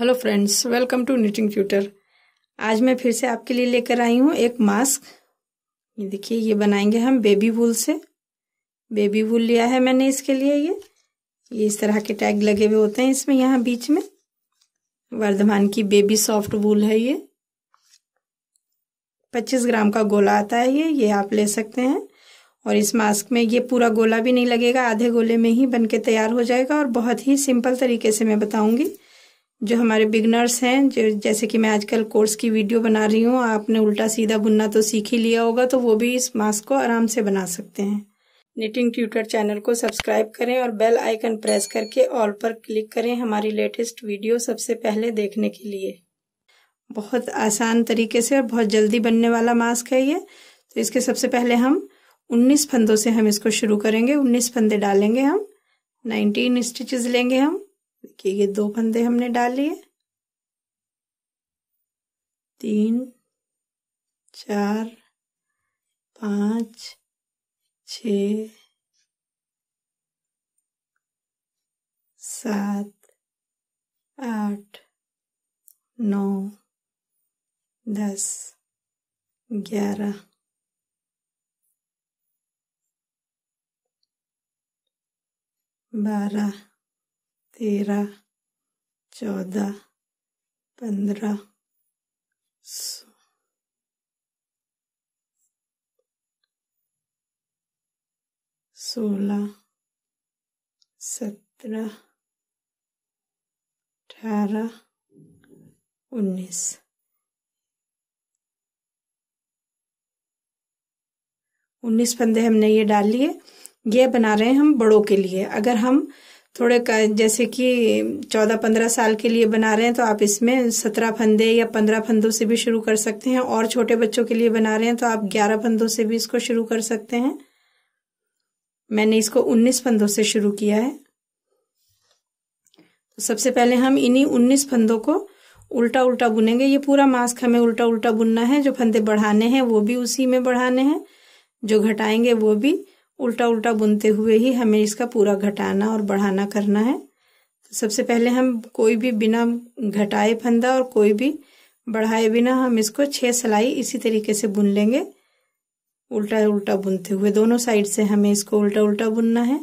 hello friends welcome to knitting tutor आज मैं फिर से आपके लिए लेकर आई हूँ एक मास्क ये देखिए ये बनाएंगे हम बेबी वूल से बेबी वूल लिया है मैंने इसके लिए ये ये इस तरह के टैग लगे हुए होते हैं इसमें यहाँ बीच में वर्धमान की बेबी सॉफ्ट वूल है ये 25 ग्राम का गोला आता है ये ये आप ले सकते हैं और इस मास्क में ये पूरा गोला भी नहीं लगेगा आधे गोले में ही बन के तैयार हो जाएगा और बहुत ही सिंपल तरीके से मैं बताऊंगी जो हमारे बिगनर्स हैं जो जैसे कि मैं आजकल कोर्स की वीडियो बना रही हूँ आपने उल्टा सीधा बुनना तो सीख ही लिया होगा तो वो भी इस मास्क को आराम से बना सकते हैं निटिंग ट्यूटर चैनल को सब्सक्राइब करें और बेल आइकन प्रेस करके ऑल पर क्लिक करें हमारी लेटेस्ट वीडियो सबसे पहले देखने के लिए बहुत आसान तरीके से और बहुत जल्दी बनने वाला मास्क है ये तो इसके सबसे पहले हम 19 फंदों से हम इसको शुरू करेंगे 19 फंदे डालेंगे हम 19 स्टिचेस लेंगे हम देखिए ये दो फंदे हमने डाल लिए तीन चार पाँच छ सात आठ नौ दस ग्यारह बारह तेरह चौदह पंद्रह सोलह सत्रह अठारह उन्नीस उन्नीस फंदे हमने ये डाल लिए ये बना रहे हैं हम बड़ों के लिए अगर हम थोड़े जैसे कि चौदह पंद्रह साल के लिए बना रहे हैं तो आप इसमें सत्रह फंदे या पंद्रह फंदों से भी शुरू कर सकते हैं और छोटे बच्चों के लिए बना रहे हैं तो आप ग्यारह फंदों से भी इसको शुरू कर सकते हैं मैंने इसको उन्नीस फंदों से शुरू किया है तो सबसे पहले हम इन्हीं उन्नीस फंदों को उल्टा उल्टा बुनेंगे ये पूरा मास्क हमें उल्टा उल्टा बुनना है जो फंदे बढ़ाने हैं वो भी उसी में बढ़ाने हैं जो घटाएंगे वो भी उल्टा उल्टा बुनते हुए ही हमें इसका पूरा घटाना और बढ़ाना करना है तो सबसे पहले हम कोई भी बिना घटाए फंदा और कोई भी बढ़ाए बिना हम इसको छः सिलाई इसी तरीके से बुन लेंगे उल्टा उल्टा बुनते हुए दोनों साइड से हमें इसको उल्टा उल्टा बुनना है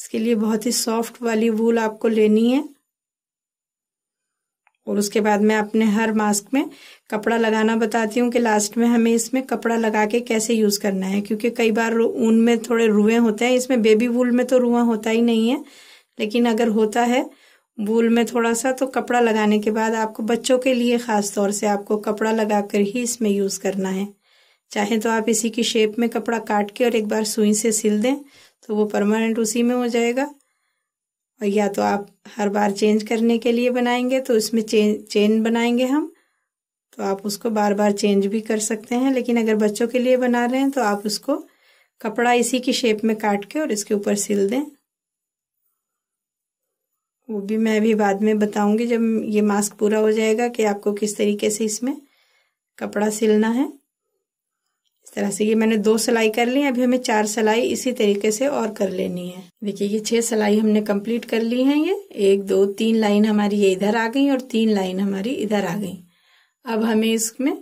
इसके लिए बहुत ही सॉफ्ट वाली वूल आपको लेनी है और उसके बाद मैं अपने हर मास्क में कपड़ा लगाना बताती हूँ कि लास्ट में हमें इसमें कपड़ा लगा के कैसे यूज़ करना है क्योंकि कई बार ऊन में थोड़े रुए होते हैं इसमें बेबी वूल में तो रुआ होता ही नहीं है लेकिन अगर होता है वूल में थोड़ा सा तो कपड़ा लगाने के बाद आपको बच्चों के लिए ख़ास तौर से आपको कपड़ा लगा कर ही इसमें यूज़ करना है चाहे तो आप इसी की शेप में कपड़ा काट के और एक बार सुई से सिल दें तो वो परमानेंट उसी में हो जाएगा और या तो आप हर बार चेंज करने के लिए बनाएंगे तो उसमें चेन चेन बनाएंगे हम तो आप उसको बार बार चेंज भी कर सकते हैं लेकिन अगर बच्चों के लिए बना रहे हैं तो आप उसको कपड़ा इसी की शेप में काट के और इसके ऊपर सिल दें वो भी मैं भी बाद में बताऊंगी जब ये मास्क पूरा हो जाएगा कि आपको किस तरीके से इसमें कपड़ा सिलना है तरह से ये मैंने दो सिलाई कर ली है अभी हमें चार सिलाई इसी तरीके से और कर लेनी है देखिए ये छह सिलाई हमने कंप्लीट कर ली है ये एक दो तीन लाइन हमारी ये इधर आ गई और तीन लाइन हमारी इधर आ गई अब हमें इसमें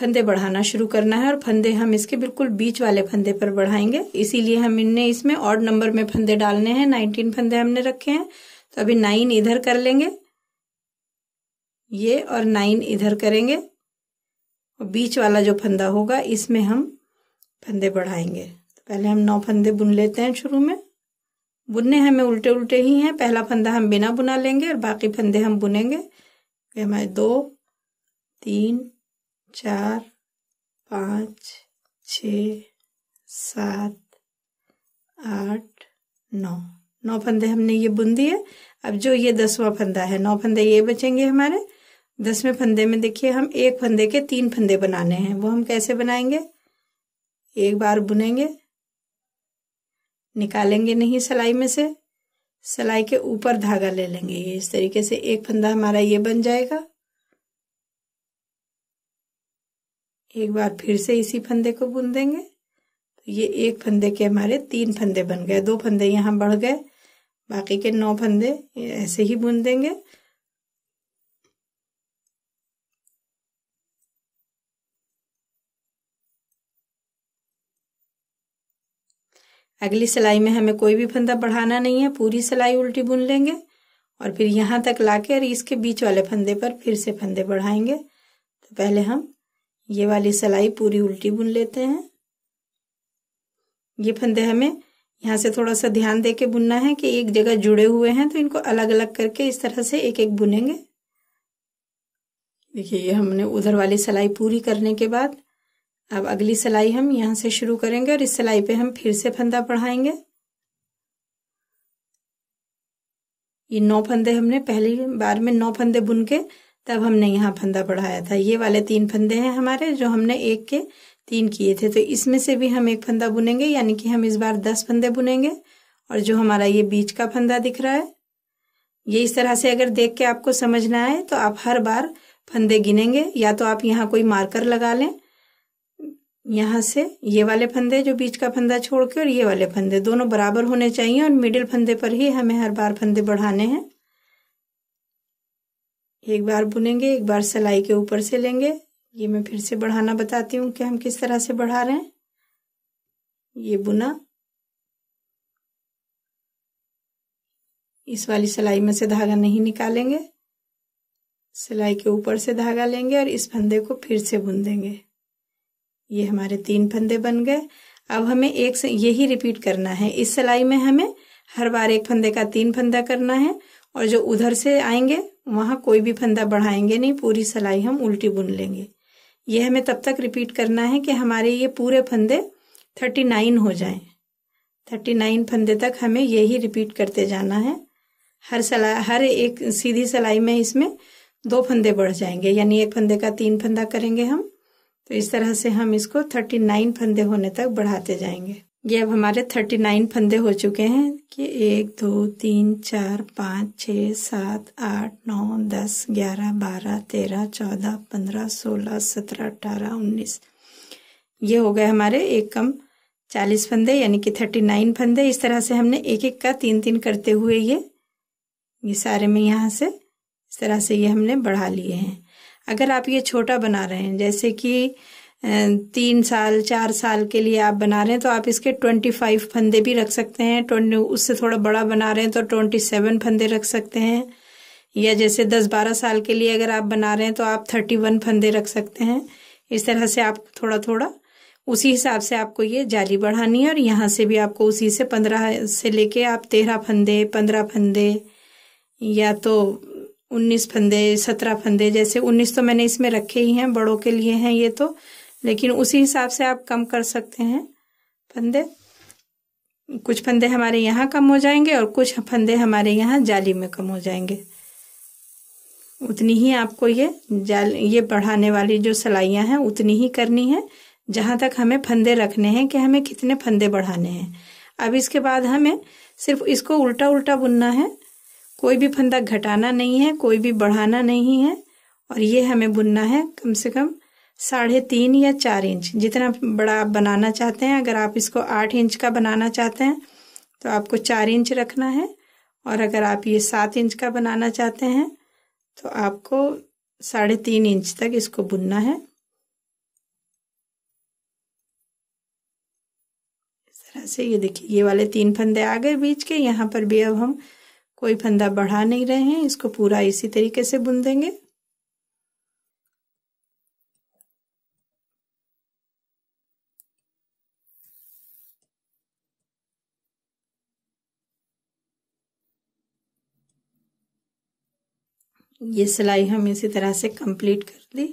फंदे बढ़ाना शुरू करना है और फंदे हम इसके बिल्कुल बीच वाले फंदे पर बढ़ाएंगे इसीलिए हम इनने इसमें ऑड नंबर में फंदे डालने हैं नाइनटीन फंदे हमने रखे हैं तो अभी नाइन इधर कर लेंगे ये और नाइन इधर करेंगे और बीच वाला जो फंदा होगा इसमें हम फंदे बढ़ाएंगे तो पहले हम नौ फंदे बुन लेते हैं शुरू में बुनने हमें उल्टे उल्टे ही हैं पहला फंदा हम बिना बुना लेंगे और बाकी फंदे हम बुनेंगे हमारे दो तीन चार पाँच छ सात आठ नौ नौ फंदे हमने ये बुन दिए अब जो ये दसवां फंदा है नौ फंदे ये बचेंगे हमारे दसवें फंदे में देखिए हम एक फंदे के तीन फंदे बनाने हैं वो हम कैसे बनाएंगे एक बार बुनेंगे निकालेंगे नहीं सिलाई में से सिलाई के ऊपर धागा ले लेंगे ये इस तरीके से एक फंदा हमारा ये बन जाएगा एक बार फिर से इसी फंदे को बुन देंगे तो ये एक फंदे के हमारे तीन फंदे बन गए दो फंदे यहाँ बढ़ गए बाकी के नौ फंदे ऐसे ही बुन देंगे अगली सिलाई में हमें कोई भी फंदा बढ़ाना नहीं है पूरी सिलाई उल्टी बुन लेंगे और फिर यहाँ तक लाके और इसके बीच वाले फंदे पर फिर से फंदे बढ़ाएंगे तो पहले हम ये वाली सिलाई पूरी उल्टी बुन लेते हैं ये फंदे हमें यहाँ से थोड़ा सा ध्यान दे के बुनना है कि एक जगह जुड़े हुए हैं तो इनको अलग अलग करके इस तरह से एक एक बुनेंगे देखिए ये हमने उधर वाली सिलाई पूरी करने के बाद अब अगली सिलाई हम यहाँ से शुरू करेंगे और इस सिलाई पे हम फिर से फंदा बढ़ाएंगे ये नौ फंदे हमने पहली बार में नौ फंदे बुन के तब हमने यहाँ फंदा बढ़ाया था ये वाले तीन फंदे हैं हमारे जो हमने एक के तीन किए थे तो इसमें से भी हम एक फंदा बुनेंगे यानी कि हम इस बार दस फंदे बुनेंगे और जो हमारा ये बीच का फंदा दिख रहा है ये इस तरह से अगर देख के आपको समझना है तो आप हर बार फंदे गिनेंगे या तो आप यहाँ कोई मार्कर लगा लें यहाँ से ये वाले फंदे जो बीच का फंदा छोड़ के और ये वाले फंदे दोनों बराबर होने चाहिए और मिडिल फंदे पर ही हमें हर बार फंदे बढ़ाने हैं एक बार बुनेंगे एक बार सिलाई के ऊपर से लेंगे ये मैं फिर से बढ़ाना बताती हूँ कि हम किस तरह से बढ़ा रहे हैं ये बुना इस वाली सिलाई में से धागा नहीं निकालेंगे सिलाई के ऊपर से धागा लेंगे और इस फंदे को फिर से बुन देंगे ये हमारे तीन फंदे बन गए अब हमें एक से यही रिपीट करना है इस सिलाई में हमें हर बार एक फंदे का तीन फंदा करना है और जो उधर से आएंगे वहाँ कोई भी फंदा बढ़ाएंगे नहीं पूरी सिलाई हम उल्टी बुन लेंगे ये हमें तब तक रिपीट करना है कि हमारे ये पूरे फंदे थर्टी नाइन हो जाएं थर्टी नाइन फंदे तक हमें यही रिपीट करते जाना है हर सलाई हर एक सीधी सिलाई में इसमें दो फंदे बढ़ जाएंगे यानी एक फंदे का तीन फंदा करेंगे हम तो इस तरह से हम इसको थर्टी नाइन फंदे होने तक बढ़ाते जाएंगे ये अब हमारे थर्टी नाइन फंदे हो चुके हैं कि एक दो तीन चार पाँच छ सात आठ नौ दस ग्यारह बारह तेरह चौदह पंद्रह सोलह सत्रह अठारह उन्नीस ये हो गए हमारे एक कम चालीस फंदे यानी कि थर्टी नाइन फंदे इस तरह से हमने एक एक का तीन तीन करते हुए ये ये सारे में यहाँ से इस तरह से ये हमने बढ़ा लिए हैं अगर आप ये छोटा बना रहे हैं जैसे कि तीन साल चार साल के लिए आप बना रहे हैं तो आप इसके ट्वेंटी फाइव फंदे भी रख सकते हैं ट्वेंटी उससे थोड़ा बड़ा बना रहे हैं तो ट्वेंटी सेवन फंदे रख सकते हैं या जैसे दस बारह साल के लिए अगर आप बना रहे हैं तो आप थर्टी वन फंदे रख सकते हैं इस तरह से आप थोड़ा थोड़ा उसी हिसाब से आपको ये जाली बढ़ानी है और यहाँ से भी आपको उसी से पंद्रह से लेके आप तेरह फंदे पंद्रह फंदे या तो उन्नीस फंदे सत्रह फंदे जैसे उन्नीस तो मैंने इसमें रखे ही हैं बड़ों के लिए हैं ये तो लेकिन उसी हिसाब से आप कम कर सकते हैं फंदे कुछ फंदे हमारे यहाँ कम हो जाएंगे और कुछ फंदे हमारे यहाँ जाली में कम हो जाएंगे उतनी ही आपको ये जाल ये बढ़ाने वाली जो सिलाइयाँ हैं उतनी ही करनी है जहाँ तक हमें फंदे रखने हैं कि हमें कितने फंदे बढ़ाने हैं अब इसके बाद हमें सिर्फ इसको उल्टा उल्टा बुनना है कोई भी फंदा घटाना नहीं है कोई भी बढ़ाना नहीं है और ये हमें बुनना है कम से कम साढ़े तीन या चार इंच जितना बड़ा आप बनाना चाहते हैं अगर आप इसको आठ इंच का बनाना चाहते हैं तो आपको चार इंच रखना है और अगर आप ये सात इंच का बनाना चाहते हैं तो आपको साढ़े तीन इंच तक इसको बुनना है इस तरह से ये देखिए ये वाले तीन फंदे आ गए बीच के यहाँ पर भी अब हम कोई फंदा बढ़ा नहीं रहे हैं इसको पूरा इसी तरीके से बुन देंगे ये सिलाई हम इसी तरह से कंप्लीट कर ली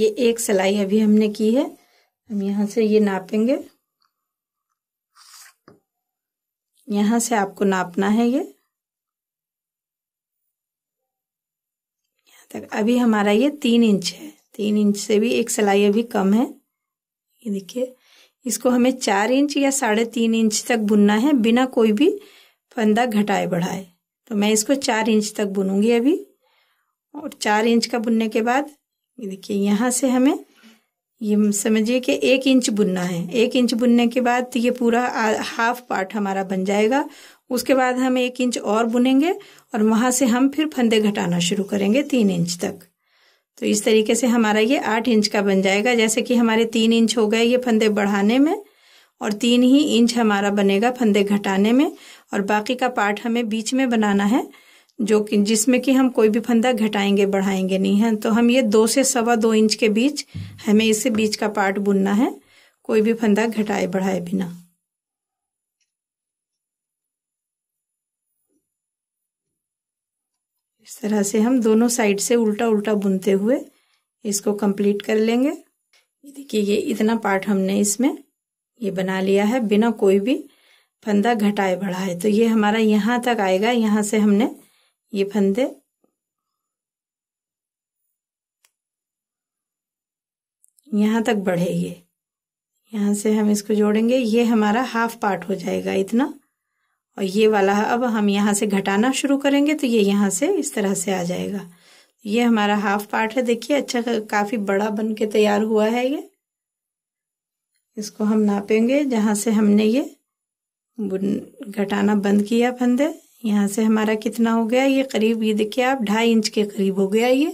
ये एक सिलाई अभी हमने की है हम यहाँ से ये नापेंगे यहाँ से आपको नापना है ये तक अभी हमारा ये तीन इंच है तीन इंच से भी एक सिलाई अभी कम है ये देखिए इसको हमें चार इंच या साढ़े तीन इंच तक बुनना है बिना कोई भी फंदा घटाए बढ़ाए तो मैं इसको चार इंच तक बुनूंगी अभी और चार इंच का बुनने के बाद ये देखिए यहाँ से हमें ये समझिए कि एक इंच बुनना है एक इंच बुनने के बाद ये पूरा हाफ पार्ट हमारा बन जाएगा उसके बाद हम एक इंच और बुनेंगे और वहां से हम फिर फंदे घटाना शुरू करेंगे तीन इंच तक तो इस तरीके से हमारा ये आठ इंच का बन जाएगा जैसे कि हमारे तीन इंच हो गए ये फंदे बढ़ाने में और तीन ही इंच हमारा बनेगा फंदे घटाने में और बाकी का पार्ट हमें बीच में बनाना है जो कि जिसमें कि हम कोई भी फंदा घटाएंगे बढ़ाएंगे नहीं है तो हम ये दो से सवा दो इंच के बीच हमें इसे बीच का पार्ट बुनना है कोई भी फंदा घटाए बढ़ाए बिना इस तरह से हम दोनों साइड से उल्टा उल्टा बुनते हुए इसको कंप्लीट कर लेंगे देखिए ये इतना पार्ट हमने इसमें ये बना लिया है बिना कोई भी फंदा घटाए बढ़ाए तो ये हमारा यहाँ तक आएगा यहाँ से हमने ये फंदे यहाँ तक बढ़े ये यहाँ से हम इसको जोड़ेंगे ये हमारा हाफ पार्ट हो जाएगा इतना और ये वाला अब हम यहाँ से घटाना शुरू करेंगे तो ये यहाँ से इस तरह से आ जाएगा ये हमारा हाफ पार्ट है देखिए अच्छा काफ़ी बड़ा बन के तैयार हुआ है ये इसको हम नापेंगे जहाँ से हमने ये घटाना बंद किया फंदे यहाँ से हमारा कितना हो गया ये करीब ये देखिए आप ढाई इंच के करीब हो गया ये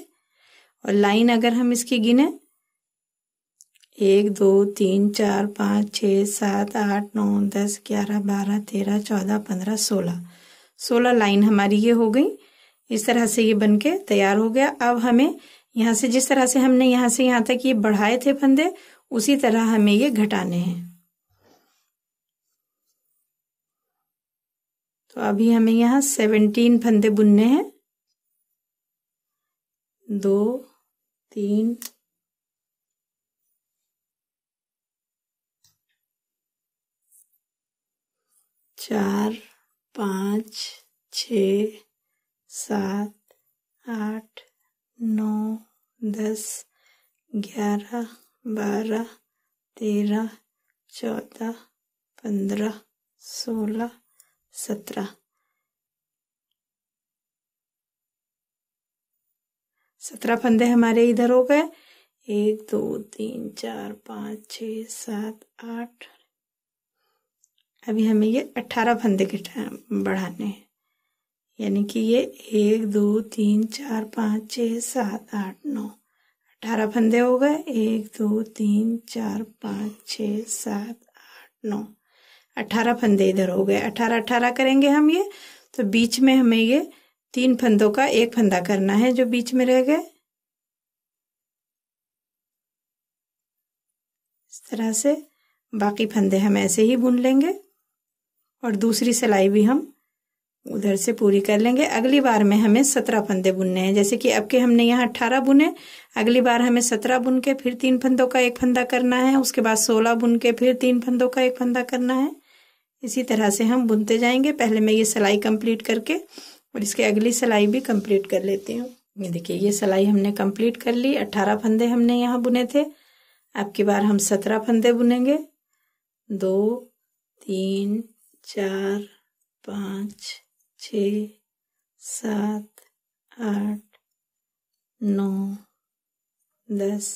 और लाइन अगर हम इसकी गिने एक दो तीन चार पाँच छः सात आठ नौ दस ग्यारह बारह तेरह चौदह पंद्रह सोलह सोलह लाइन हमारी ये हो गई इस तरह से ये बन के तैयार हो गया अब हमें यहाँ से जिस तरह से हमने यहाँ से यहाँ तक ये बढ़ाए थे फंदे उसी तरह हमें ये घटाने हैं तो अभी हमें यहाँ सेवनटीन फंदे बुनने हैं दो तीन चार पाँच छ सात आठ नौ दस ग्यारह बारह तेरह चौदह पंद्रह सोलह सत्रह सत्रह फंदे हमारे इधर हो गए एक दो तीन चार पाँच छ सात आठ अभी हमें ये अट्ठारह फंदे के बढ़ाने हैं यानी कि ये एक दो तीन चार पाँच छ सात आठ नौ अठारह फंदे हो गए एक दो तीन चार पाँच छ सात आठ नौ अठारह फंदे इधर हो गए अठारह अठारह करेंगे हम ये तो बीच में हमें ये तीन फंदों का एक फंदा करना है जो बीच में रह गए इस तरह से बाकी फंदे हम ऐसे ही बुन लेंगे और दूसरी सिलाई भी हम उधर से पूरी कर लेंगे अगली बार में हमें सत्रह फंदे बुनने हैं जैसे कि अब के हमने यहाँ अट्ठारह बुने अगली बार हमें सत्रह बुन के फिर तीन फंदों का एक फंदा करना है उसके बाद सोलह बुन के फिर तीन फंदों का एक फंदा करना है इसी तरह से हम बुनते जाएंगे पहले मैं ये सिलाई कंप्लीट करके और इसके अगली सिलाई भी कंप्लीट कर लेती हूँ ये देखिए ये सिलाई हमने कंप्लीट कर ली अट्ठारह फंदे हमने यहाँ बुने थे अब की बार हम सत्रह फंदे बुनेंगे दो तीन चार पाँच छ सात आठ नौ दस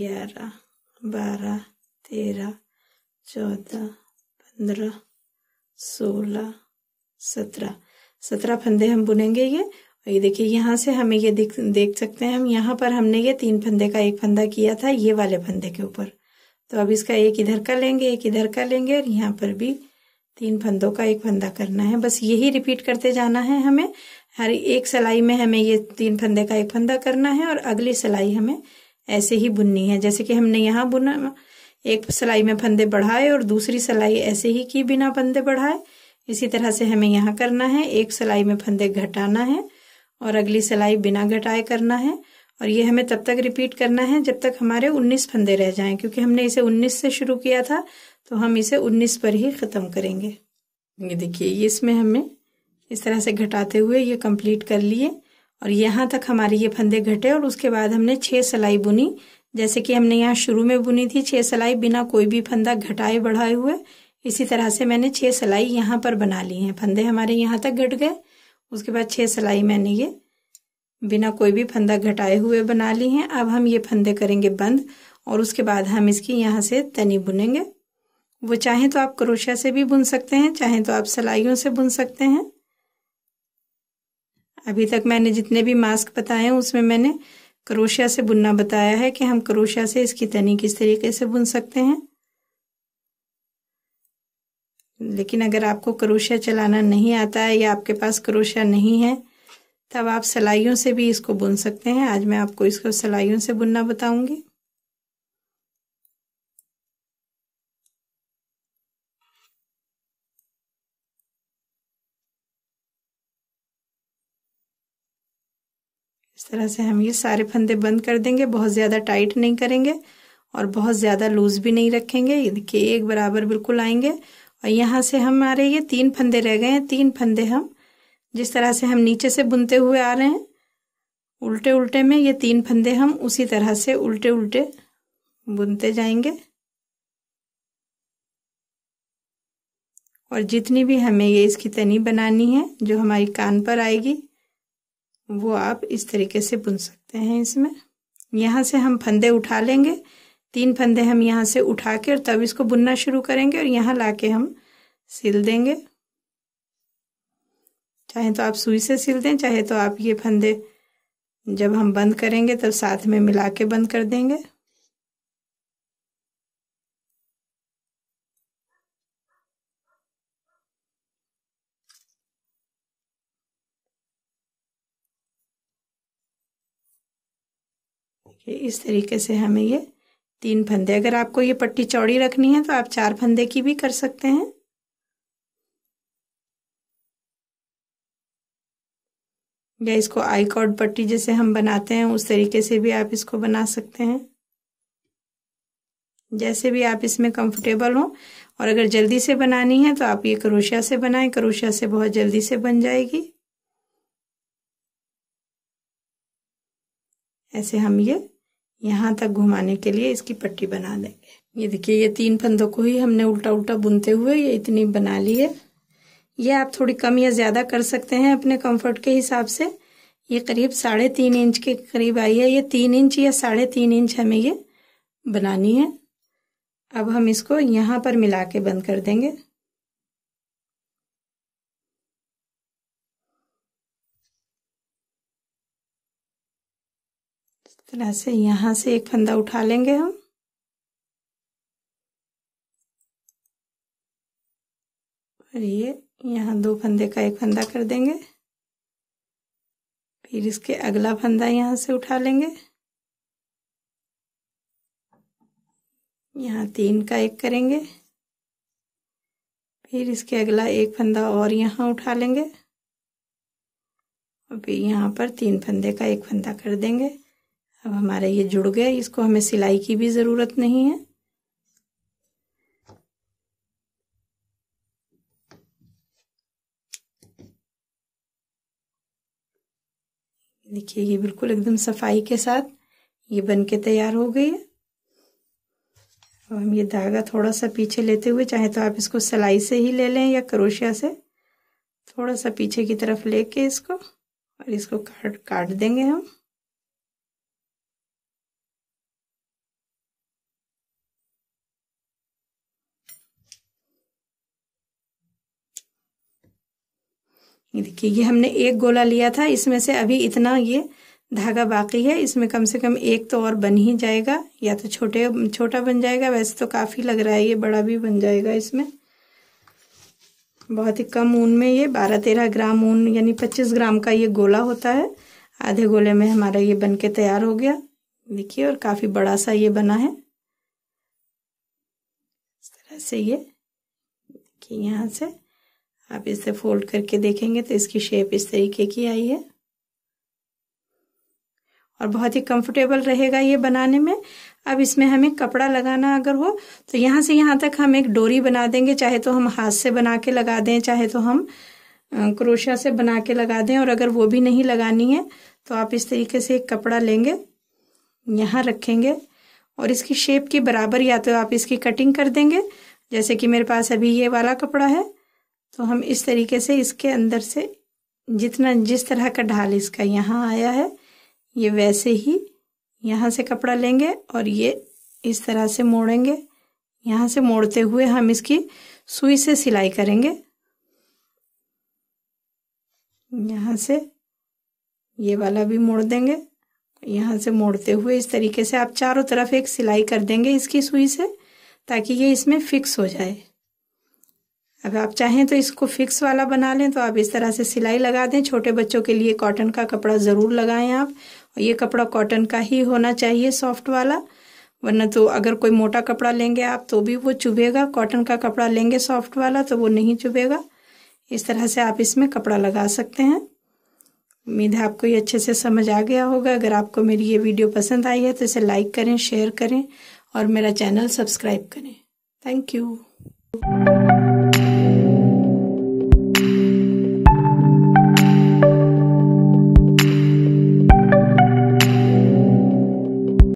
ग्यारह बारह तेरह चौदह पंद्रह सोलह सत्रह सत्रह फंदे हम बुनेंगे ये और ये देखिए यहाँ से हमें ये देख देख सकते हैं हम यहाँ पर हमने ये तीन फंदे का एक फंदा किया था ये वाले फंदे के ऊपर तो अब इसका एक इधर का लेंगे एक इधर का लेंगे और यहाँ पर भी तीन फंदों का एक फंदा करना है बस यही रिपीट करते जाना है हमें हर एक सिलाई में हमें ये तीन फंदे का एक फंदा करना है और अगली सिलाई हमें ऐसे ही बुननी है जैसे कि हमने यहाँ बुना एक सिलाई में फंदे बढ़ाए और दूसरी सिलाई ऐसे ही की बिना फंदे बढ़ाए इसी तरह से हमें यहाँ करना है एक सिलाई में फंदे घटाना है और अगली सिलाई बिना घटाए करना है और ये हमें तब तक रिपीट करना है जब तक हमारे 19 फंदे रह जाएं क्योंकि हमने इसे 19 से शुरू किया था तो हम इसे 19 पर ही ख़त्म करेंगे ये देखिए ये इसमें हमें इस तरह से घटाते हुए ये कंप्लीट कर लिए और यहाँ तक हमारे ये फंदे घटे और उसके बाद हमने छः सिलाई बुनी जैसे कि हमने यहाँ शुरू में बुनी थी छः सिलाई बिना कोई भी फंदा घटाए बढ़ाए हुए इसी तरह से मैंने छः सिलाई यहाँ पर बना ली हैं फंदे हमारे यहाँ तक घट गए उसके बाद छः सिलाई मैंने ये बिना कोई भी फंदा घटाए हुए बना ली हैं अब हम ये फंदे करेंगे बंद और उसके बाद हम इसकी यहाँ से तनी बुनेंगे वो चाहें तो आप क्रोशिया से भी बुन सकते हैं चाहें तो आप सलाइयों से बुन सकते हैं अभी तक मैंने जितने भी मास्क बताए हैं उसमें मैंने क्रोशिया से बुनना बताया है कि हम क्रोशिया से इसकी तनी किस तरीके से बुन सकते हैं लेकिन अगर आपको क्रोशिया चलाना नहीं आता है या आपके पास क्रोशिया नहीं है तब आप सलाइयों से भी इसको बुन सकते हैं आज मैं आपको इसको सलाइयों से बुनना बताऊंगी तरह से हम ये सारे फंदे बंद कर देंगे बहुत ज़्यादा टाइट नहीं करेंगे और बहुत ज़्यादा लूज भी नहीं रखेंगे देखिए एक बराबर बिल्कुल आएंगे और यहाँ से हमारे ये तीन फंदे रह गए हैं तीन फंदे हम जिस तरह से हम नीचे से बुनते हुए आ रहे हैं उल्टे उल्टे में ये तीन फंदे हम उसी तरह से उल्टे उल्टे बुनते जाएंगे और जितनी भी हमें ये इसकी तनी बनानी है जो हमारी कान पर आएगी वो आप इस तरीके से बुन सकते हैं इसमें यहाँ से हम फंदे उठा लेंगे तीन फंदे हम यहाँ से उठा के और तब इसको बुनना शुरू करेंगे और यहाँ ला के हम सिल देंगे चाहे तो आप सुई से सिल दें चाहे तो आप ये फंदे जब हम बंद करेंगे तब साथ में मिला के बंद कर देंगे ये इस तरीके से हमें ये तीन फंदे अगर आपको ये पट्टी चौड़ी रखनी है तो आप चार फंदे की भी कर सकते हैं या इसको आई कॉर्ड पट्टी जैसे हम बनाते हैं उस तरीके से भी आप इसको बना सकते हैं जैसे भी आप इसमें कंफर्टेबल हो और अगर जल्दी से बनानी है तो आप ये करोशिया से बनाएं करोशिया से बहुत जल्दी से बन जाएगी ऐसे हम ये यहाँ तक घुमाने के लिए इसकी पट्टी बना देंगे ये देखिए ये तीन फंदों को ही हमने उल्टा उल्टा बुनते हुए ये इतनी बना ली है ये आप थोड़ी कम या ज़्यादा कर सकते हैं अपने कंफर्ट के हिसाब से ये करीब साढ़े तीन इंच के करीब आई है ये तीन इंच या साढ़े तीन इंच हमें ये बनानी है अब हम इसको यहाँ पर मिला के बंद कर देंगे तरह से यहाँ से एक फंदा उठा लेंगे हम और ये यहाँ दो फंदे का एक फंदा कर देंगे फिर इसके अगला फंदा यहाँ से उठा लेंगे यहाँ तीन का एक करेंगे फिर इसके अगला एक फंदा और यहाँ उठा लेंगे और फिर यहाँ पर तीन फंदे का एक फंदा कर देंगे अब हमारा ये जुड़ गया इसको हमें सिलाई की भी ज़रूरत नहीं है देखिए ये बिल्कुल एकदम सफाई के साथ ये बन के तैयार हो गई है अब हम ये धागा थोड़ा सा पीछे लेते हुए चाहे तो आप इसको सिलाई से ही ले लें या क्रोशिया से थोड़ा सा पीछे की तरफ लेके इसको और इसको काट काट देंगे हम ये देखिए ये हमने एक गोला लिया था इसमें से अभी इतना ये धागा बाकी है इसमें कम से कम एक तो और बन ही जाएगा या तो छोटे छोटा बन जाएगा वैसे तो काफ़ी लग रहा है ये बड़ा भी बन जाएगा इसमें बहुत ही कम ऊन में ये बारह तेरह ग्राम ऊन यानी पच्चीस ग्राम का ये गोला होता है आधे गोले में हमारा ये बन के तैयार हो गया देखिए और काफ़ी बड़ा सा ये बना है इस तरह से ये देखिए यहाँ से आप इसे फोल्ड करके देखेंगे तो इसकी शेप इस तरीके की आई है और बहुत ही कंफर्टेबल रहेगा ये बनाने में अब इसमें हमें कपड़ा लगाना अगर हो तो यहाँ से यहाँ तक हम एक डोरी बना देंगे चाहे तो हम हाथ से बना के लगा दें चाहे तो हम क्रोशिया से बना के लगा दें और अगर वो भी नहीं लगानी है तो आप इस तरीके से एक कपड़ा लेंगे यहाँ रखेंगे और इसकी शेप की बराबर या तो आप इसकी कटिंग कर देंगे जैसे कि मेरे पास अभी ये वाला कपड़ा है तो हम इस तरीके से इसके अंदर से जितना जिस तरह का ढाल इसका यहाँ आया है ये वैसे ही यहाँ से कपड़ा लेंगे और ये इस तरह से मोड़ेंगे यहाँ से मोड़ते हुए हम इसकी सुई से सिलाई करेंगे यहाँ से ये वाला भी मोड़ देंगे यहाँ से मोड़ते हुए इस तरीके से आप चारों तरफ एक सिलाई कर देंगे इसकी सुई से ताकि ये इसमें फिक्स हो जाए अब आप चाहें तो इसको फिक्स वाला बना लें तो आप इस तरह से सिलाई लगा दें छोटे बच्चों के लिए कॉटन का कपड़ा ज़रूर लगाएं आप और ये कपड़ा कॉटन का ही होना चाहिए सॉफ्ट वाला वरना तो अगर कोई मोटा कपड़ा लेंगे आप तो भी वो चुभेगा कॉटन का कपड़ा लेंगे सॉफ्ट वाला तो वो नहीं चुभेगा इस तरह से आप इसमें कपड़ा लगा सकते हैं उम्मीद है आपको ये अच्छे से समझ आ गया होगा अगर आपको मेरी ये वीडियो पसंद आई है तो इसे लाइक करें शेयर करें और मेरा चैनल सब्सक्राइब करें थैंक यू